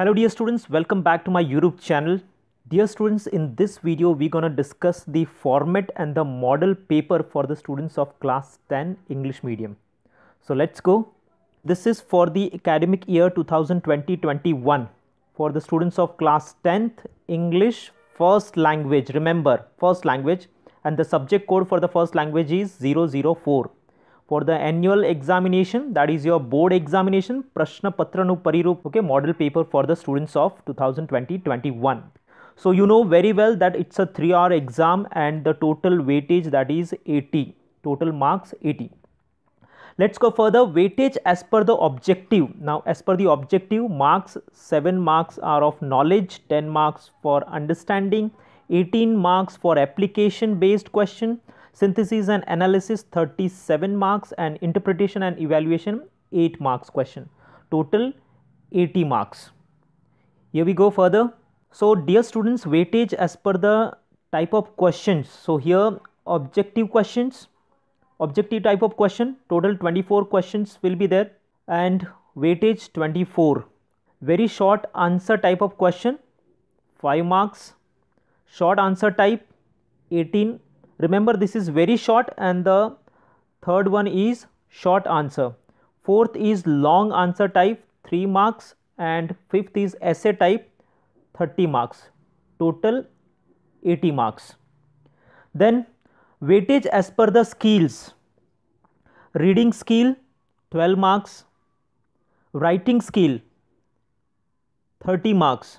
Hello dear students, welcome back to my YouTube channel. Dear students, in this video we're going to discuss the format and the model paper for the students of class 10 English medium. So let's go. This is for the academic year 2020-21 for the students of class 10th English first language. Remember, first language and the subject code for the first language is 004 for the annual examination that is your board examination Prashna Patra Nu Parirup okay model paper for the students of 2020-21. So you know very well that it's a 3 hour exam and the total weightage that is 80 total marks 80. Let's go further weightage as per the objective. Now as per the objective marks 7 marks are of knowledge 10 marks for understanding 18 marks for application based question synthesis and analysis 37 marks and interpretation and evaluation 8 marks question total 80 marks here we go further so dear students weightage as per the type of questions so here objective questions objective type of question total 24 questions will be there and weightage 24 very short answer type of question 5 marks short answer type 18 Remember this is very short and the third one is short answer. Fourth is long answer type 3 marks and fifth is essay type 30 marks. Total 80 marks. Then weightage as per the skills. Reading skill 12 marks. Writing skill 30 marks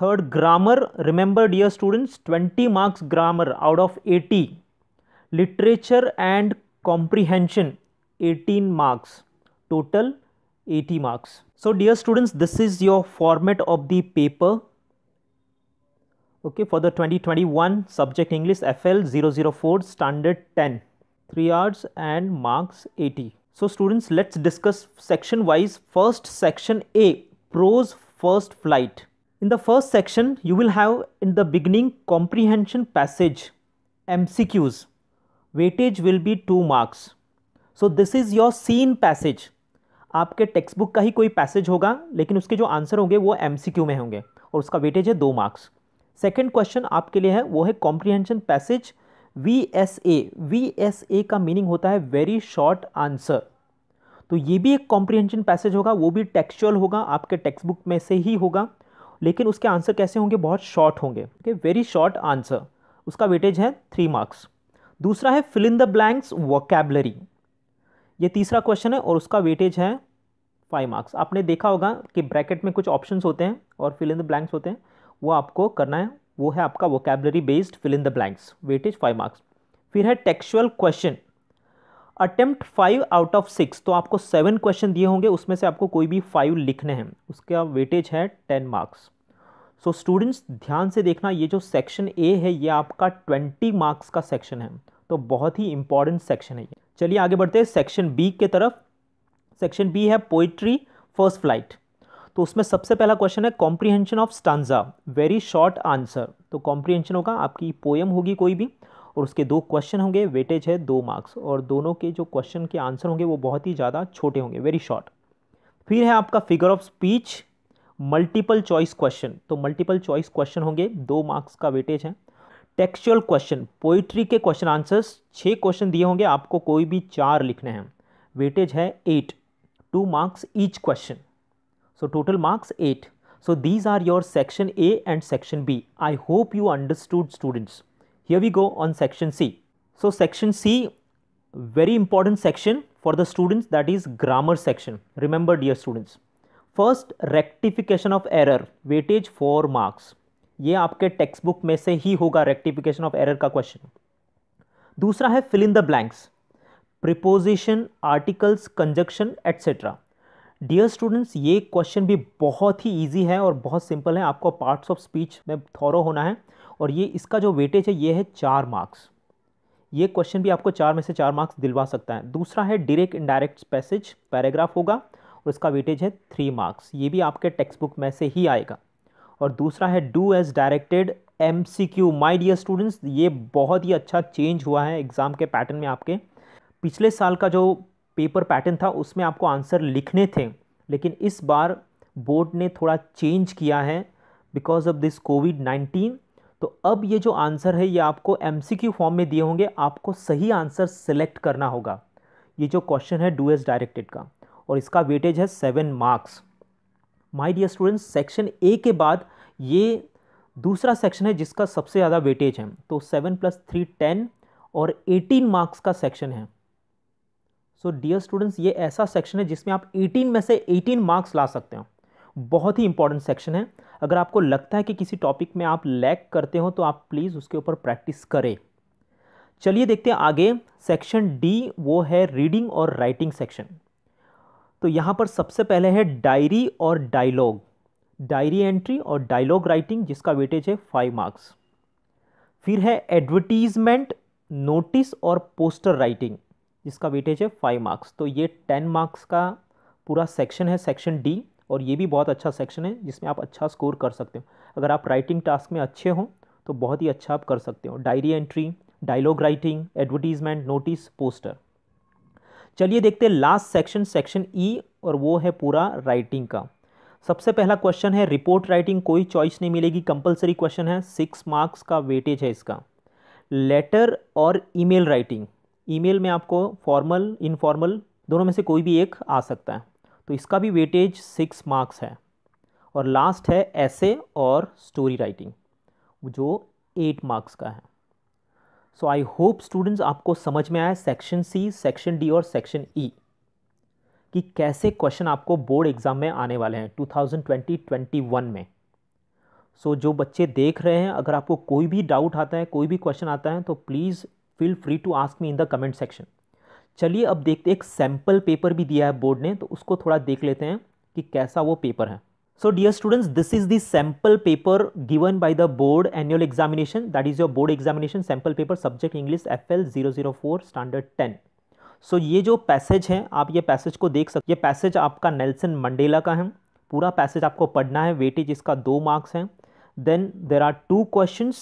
Third, grammar. Remember, dear students, 20 marks grammar out of 80. Literature and comprehension, 18 marks. Total, 80 marks. So, dear students, this is your format of the paper. Okay, for the 2021 subject English FL 004 standard 10, 3 hours and marks 80. So, students, let's discuss section wise. First section A, prose first flight. In the first section, you will have in the beginning comprehension passage MCQs. Weightage will be 2 marks. So this is your seen passage. आपके text book का ही कोई passage होगा लेकिन उसके जो answer होंगे वो एम में होंगे और उसका वेटेज है दो मार्क्स सेकेंड क्वेश्चन आपके लिए है वो है comprehension passage V S A V S A का मीनिंग होता है वेरी शॉर्ट आंसर तो ये भी एक कॉम्प्रीहेंशन पैसेज होगा वो भी टेक्सचुअल होगा आपके टेक्स्ट बुक में से ही होगा लेकिन उसके आंसर कैसे होंगे बहुत शॉर्ट होंगे ओके वेरी शॉर्ट आंसर उसका वेटेज है थ्री मार्क्स दूसरा है fill in the blanks vocabulary ये तीसरा क्वेश्चन है और उसका वेटेज है फाइव मार्क्स आपने देखा होगा कि ब्रैकेट में कुछ ऑप्शंस होते हैं और फिल इन द ब्लैंक्स होते हैं वो आपको करना है वो है आपका vocabulary based fill in the blanks weightage five marks फिर है textual question attempt five out of six तो आपको सेवन क्वेश्चन दिए होंगे उसमें से आपको कोई भी फाइव लिखने हैं उसका वेटेज है टेन मार्क्स सो स्टूडेंट्स ध्यान से देखना ये जो सेक्शन ए है ये आपका ट्वेंटी मार्क्स का सेक्शन है तो बहुत ही इंपॉर्टेंट सेक्शन है ये चलिए आगे बढ़ते हैं सेक्शन बी के तरफ सेक्शन बी है पोइट्री फर्स्ट फ्लाइट तो उसमें सबसे पहला क्वेश्चन है comprehension of stanza very short answer तो कॉम्प्रीहेंशन होगा आपकी पोएम होगी कोई भी और उसके दो क्वेश्चन होंगे वेटेज है दो मार्क्स और दोनों के जो क्वेश्चन के आंसर होंगे वो बहुत ही ज़्यादा छोटे होंगे वेरी शॉर्ट फिर है आपका figure of speech multiple choice question तो मल्टीपल चॉइस क्वेश्चन होंगे दो मार्क्स का वेटेज है टेक्सचुअल क्वेश्चन पोइट्री के क्वेश्चन आंसर्स छः क्वेश्चन दिए होंगे आपको कोई भी चार लिखने हैं वेटेज है eight two marks each question so total marks eight so these are your section A and section B I hope you understood students here we go on section C. So section C very important section for the students that is grammar section. Remember dear students. First rectification of error weightage 4 marks. ye aapke textbook mein se hi hoga rectification of error ka question dusra hai fill in the blanks preposition articles conjunction etc dear students ये question भी बहुत ही easy है और बहुत simple है आपको parts of speech में thorough होना है और ये इसका जो वेटेज है ये है चार मार्क्स ये क्वेश्चन भी आपको चार में से चार मार्क्स दिलवा सकता है दूसरा है डायरेक्ट इनडायरेक्ट पैसेज पैराग्राफ होगा और इसका वेटेज है थ्री मार्क्स ये भी आपके टेक्स्ट बुक में से ही आएगा और दूसरा है do as directed M C Q my dear students ये बहुत ही अच्छा चेंज हुआ है एग्ज़ाम के पैटर्न में आपके पिछले साल का जो पेपर पैटर्न था उसमें आपको आंसर लिखने थे लेकिन इस बार बोर्ड ने थोड़ा चेंज किया है because of this COVID nineteen तो अब ये जो आंसर है ये आपको एम फॉर्म में दिए होंगे आपको सही आंसर सेलेक्ट करना होगा ये जो क्वेश्चन है डूएस डायरेक्टेड का और इसका वेटेज है seven marks my dear students section A के बाद ये दूसरा सेक्शन है जिसका सबसे ज़्यादा वेटेज है तो सेवन प्लस थ्री टेन और एटीन मार्क्स का सेक्शन है सो डियर स्टूडेंट्स ये ऐसा सेक्शन है जिसमें आप एटीन में से एटीन मार्क्स ला सकते हो बहुत ही इंपॉर्टेंट सेक्शन है अगर आपको लगता है कि किसी टॉपिक में आप लैक करते हो तो आप प्लीज़ उसके ऊपर प्रैक्टिस करें चलिए देखते हैं आगे सेक्शन डी वो है रीडिंग और राइटिंग सेक्शन तो यहाँ पर सबसे पहले है डायरी और डायलॉग डायरी एंट्री और डायलॉग राइटिंग जिसका वेटेज है फाइव मार्क्स फिर है एडवर्टीजमेंट नोटिस और पोस्टर राइटिंग जिसका वेटेज है फाइव मार्क्स तो ये टेन मार्क्स का पूरा सेक्शन है सेक्शन डी और ये भी बहुत अच्छा सेक्शन है जिसमें आप अच्छा स्कोर कर सकते हो अगर आप राइटिंग टास्क में अच्छे हों तो बहुत ही अच्छा आप कर सकते हो diary entry dialogue writing advertisement notice poster चलिए देखते हैं लास्ट सेक्शन सेक्शन ई और वो है पूरा राइटिंग का सबसे पहला क्वेश्चन है रिपोर्ट राइटिंग कोई चॉइस नहीं मिलेगी कंपलसरी क्वेश्चन है सिक्स मार्क्स का वेटेज है इसका लेटर और ईमेल राइटिंग ईमेल में आपको फॉर्मल इनफॉर्मल दोनों में से कोई भी एक आ सकता है तो इसका भी वेटेज सिक्स मार्क्स है और लास्ट है ऐसे और स्टोरी राइटिंग जो एट मार्क्स का है सो आई होप स्टूडेंट्स आपको समझ में आया सेक्शन सी सेक्शन डी और सेक्शन ई e, कि कैसे क्वेश्चन आपको बोर्ड एग्ज़ाम में आने वाले हैं 2020-21 में सो so, जो बच्चे देख रहे हैं अगर आपको कोई भी डाउट आता है कोई भी क्वेश्चन आता है तो please feel free to ask me in the comment section चलिए अब देखते हैं एक सैम्पल पेपर भी दिया है बोर्ड ने तो उसको थोड़ा देख लेते हैं कि कैसा वो पेपर है so dear students this is the sample paper given by the board annual examination that is your board examination sample paper subject English F L standard ten so ये जो पैसेज है आप ये पैसेज को देख सकते ये पैसेज आपका नेल्सन मंडेला का है पूरा पैसेज आपको पढ़ना है वेटेज इसका दो मार्क्स हैं then there are two question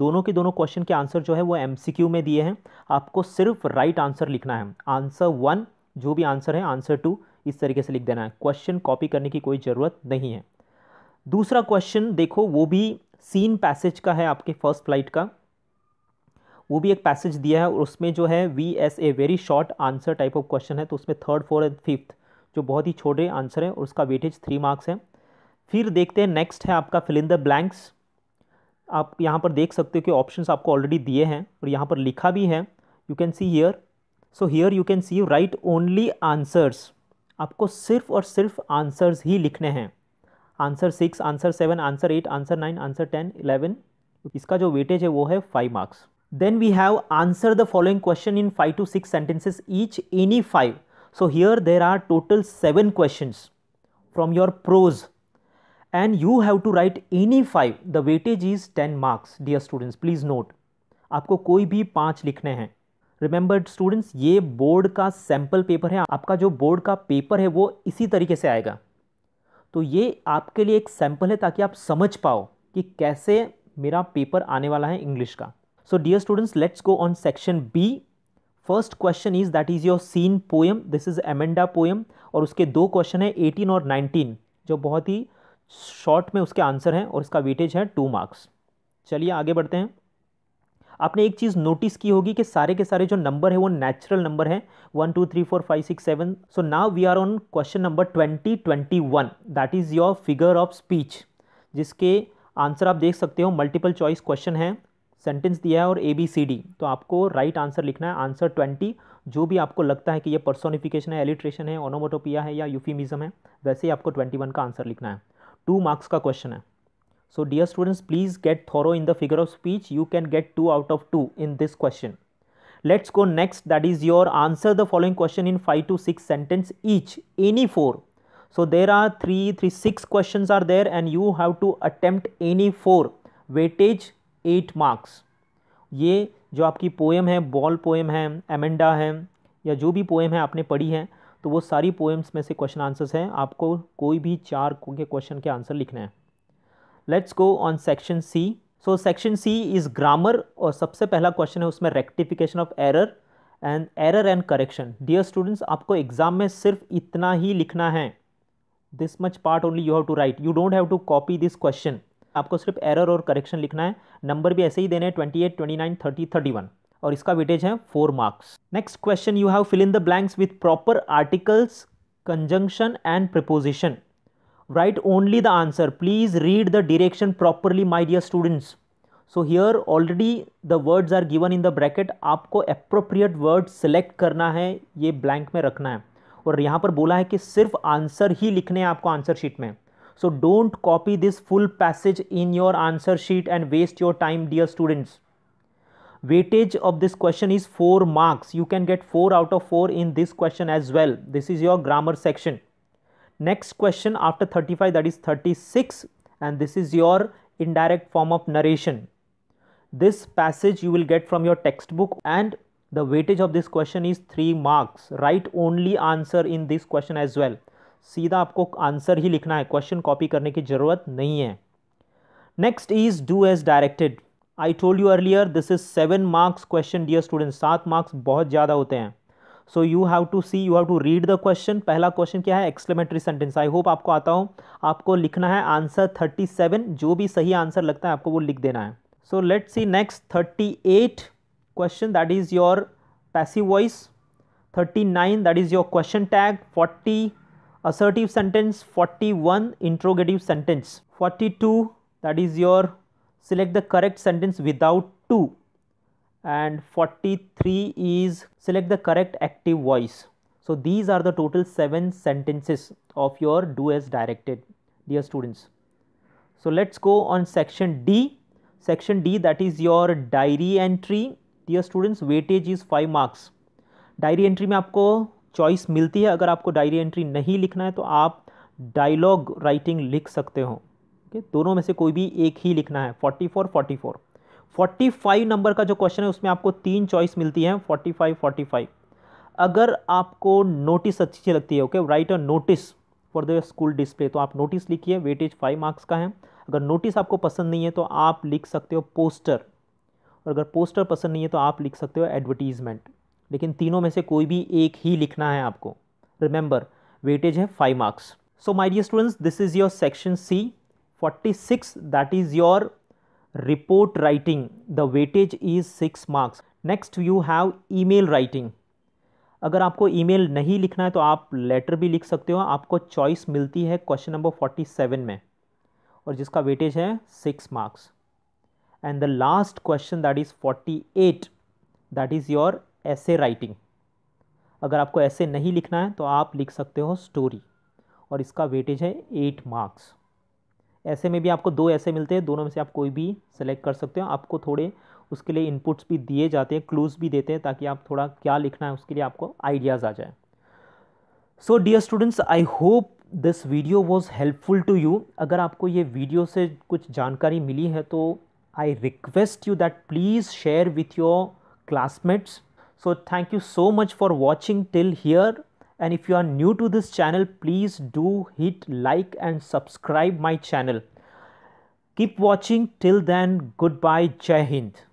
दोनों के दोनों क्वेश्चन के आंसर जो है वो एम में दिए हैं आपको सिर्फ राइट आंसर लिखना है आंसर वन जो भी आंसर है आंसर टू इस तरीके से लिख देना है क्वेश्चन कॉपी करने की कोई ज़रूरत नहीं है दूसरा क्वेश्चन देखो वो भी सीन पैसेज का है आपके फर्स्ट फ्लाइट का वो भी एक पैसेज दिया है और उसमें जो है V S A very short answer type of question है तो उसमें थर्ड फोर्थ एंड फिफ्थ जो बहुत ही छोटे आंसर है और उसका वेटेज थ्री मार्क्स है फिर देखते हैं नेक्स्ट है आपका फिलिंदर ब्लैंक्स आप यहाँ पर देख सकते हो कि ऑप्शंस आपको ऑलरेडी दिए हैं और यहाँ पर लिखा भी है you can see here so here you can see write only answers आपको सिर्फ और सिर्फ आंसर्स ही लिखने हैं answer six answer seven answer eight answer nine answer ten eleven इसका जो वेटेज है वो है five marks then we have answer the following question in five to six sentences each any five so here there are total seven question from your prose and you have to write any five the weightage is ten marks dear students please note आपको कोई भी पांच लिखने हैं remember students ये board का sample paper है आपका जो बोर्ड का पेपर है वो इसी तरीके से आएगा तो ये आपके लिए एक सैम्पल है ताकि आप समझ पाओ कि कैसे मेरा पेपर आने वाला है इंग्लिश का so dear students let's go on section B first question is that is your seen poem this is Amanda poem और उसके दो क्वेश्चन है एटीन और 19 जो बहुत ही शॉर्ट में उसके आंसर हैं और इसका वेटेज है टू मार्क्स चलिए आगे बढ़ते हैं आपने एक चीज़ नोटिस की होगी कि सारे के सारे जो नंबर है वो नेचुरल नंबर है one two three four five six seven so now we are on question number twenty twenty one that is your figure of speech जिसके आंसर आप देख सकते हो मल्टीपल चॉइस क्वेश्चन है सेंटेंस दिया है और ए बी सी डी तो आपको राइट right आंसर लिखना है आंसर ट्वेंटी जो भी आपको लगता है कि ये पर्सोनिफिकेशन है एलिट्रेशन है ओनोमोटोपिया है या यूफीमिज़म है वैसे ही आपको ट्वेंटी वन का आंसर लिखना है टू मार्क्स का क्वेश्चन है so dear students please get thorough in the figure of speech you can get two out of two in this question let's go next that is your answer the following question in five to six sentence each any four so there are three three six question are there and you have to attempt any four weightage eight marks ये जो आपकी poem है ball poem है Amanda है या जो भी poem है आपने पढ़ी है तो वो सारी पोएम्स में से क्वेश्चन आंसर्स हैं आपको कोई भी चार के क्वेश्चन के आंसर लिखना है let's go on section C so section C is grammar और सबसे पहला क्वेश्चन है उसमें rectification of error and error and correction dear students आपको एग्जाम में सिर्फ इतना ही लिखना है this much part only you have to write you don't have to copy this question आपको सिर्फ एरर और करेक्शन लिखना है नंबर भी ऐसे ही देने हैं twenty eight twenty nine thirty thirty one और इसका वेटेज है four marks next question you have fill in the blanks with proper articles conjunction and preposition write only the answer please read the direction properly my dear students so here already the words are given in the bracket आपको appropriate word select करना है ये blank में रखना है और यहाँ पर बोला है कि सिर्फ आंसर ही लिखने हैं आपको आंसर शीट में so don't copy this full passage in your answer sheet and waste your time dear students weightage of this question is 4 marks you can get 4 out of 4 in this question as well this is your grammar section next question after 35 that is 36 and this is your indirect form of narration this passage you will get from your textbook and the weightage of this question is 3 marks write only answer in this question as well सीधा आपको answer hi likhna hai. Question copy karne ki ज़रूरत nahi hai. Next is do as directed. I told you earlier this is seven marks question dear student सात marks बहुत ज़्यादा होते हैं so you have to see you have to read the question पहला question क्या है एक्सप्लेमेंट्री sentence I hope आपको आता हूँ आपको लिखना है आंसर थर्टी सेवन जो भी सही आंसर लगता है आपको वो लिख देना है so let see next thirty eight question that is your passive voice thirty nine that is your question tag forty assertive sentence forty one interrogative sentence forty two that is your select the correct sentence without to and 43 is select the correct active voice so these are the total 7 sentences of your do as directed dear students so let's go on section d section d that is your diary entry dear students weightage is 5 marks diary entry mein aapko choice milti hai agar aapko diary entry nahi likhna hai to aap dialogue writing likh sakte ho okay दोनों में से कोई भी एक ही लिखना है forty four forty four forty five number का जो क्वेश्चन है उसमें आपको तीन चॉइस मिलती है फोर्टी फाइव फोर्टी फाइव अगर आपको नोटिस अच्छी लगती है okay right a notice for the school display तो आप नोटिस लिखिए वेटेज फाइव मार्क्स का है अगर नोटिस आपको पसंद नहीं है तो आप लिख सकते हो पोस्टर और अगर पोस्टर पसंद नहीं है तो आप लिख सकते हो एडवर्टीजमेंट लेकिन तीनों में से कोई भी एक ही लिखना है आपको रिमेंबर वेटेज है five marks so my dear students this is your section C 46 that is your report writing the weightage is 6 marks next you have email writing अगर आपको ईमेल नहीं लिखना है तो आप लेटर भी लिख सकते हो आपको चॉइस मिलती है क्वेश्चन नंबर 47 में और जिसका वेटेज है six marks and the last question that is 48 that is your essay writing अगर आपको ऐसे नहीं लिखना है तो आप लिख सकते हो स्टोरी और इसका वेटेज है एट मार्क्स ऐसे में भी आपको दो ऐसे मिलते हैं दोनों में से आप कोई भी सेलेक्ट कर सकते हो आपको थोड़े उसके लिए इनपुट्स भी दिए जाते हैं क्लूज़ भी देते हैं ताकि आप थोड़ा क्या लिखना है उसके लिए आपको आइडियाज़ आ जाए so dear students I hope this video was helpful to you अगर आपको ये वीडियो से कुछ जानकारी मिली है तो I request you that please share with your classmates so thank you so much for watching till here and if you are new to this channel please do hit like and subscribe my channel keep watching till then goodbye jai hind